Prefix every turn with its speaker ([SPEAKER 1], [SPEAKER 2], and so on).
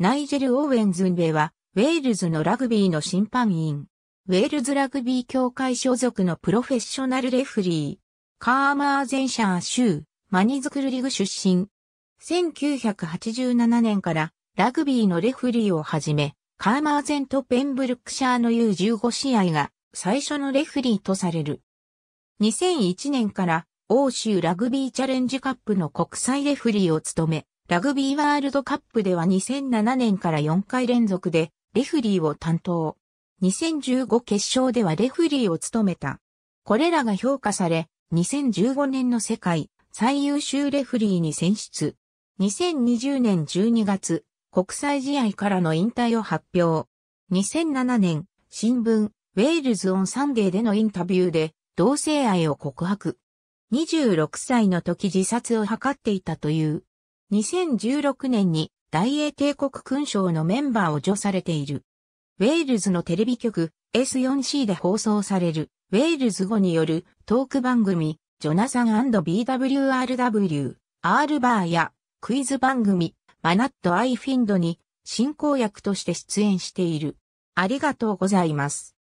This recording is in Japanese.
[SPEAKER 1] ナイジェル・オーウェンズンベは、
[SPEAKER 2] ウェールズのラグビーの審判員。ウェールズラグビー協会所属のプロフェッショナルレフリー。カーマーゼンシャー州、マニズクルリグ出身。1987年からラグビーのレフリーをはじめ、カーマーゼンとペンブルクシャーの U15 試合が最初のレフリーとされる。2001年から欧州ラグビーチャレンジカップの国際レフリーを務め、ラグビーワールドカップでは2007年から4回連続でレフリーを担当。2015決勝ではレフリーを務めた。これらが評価され、2015年の世界最優秀レフリーに選出。2020年12月、国際試合からの引退を発表。2007年、新聞、ウェールズオンサンデーでのインタビューで、同性愛を告白。26歳の時自殺を図っていたという。2016年に大英帝国勲章のメンバーを除されている。ウェールズのテレビ局 S4C で放送されるウェールズ語によるトーク番組ジョナサン &BWRW、R バーやクイズ番組マナットアイフィンドに進行役として出演し
[SPEAKER 1] ている。ありがとうございます。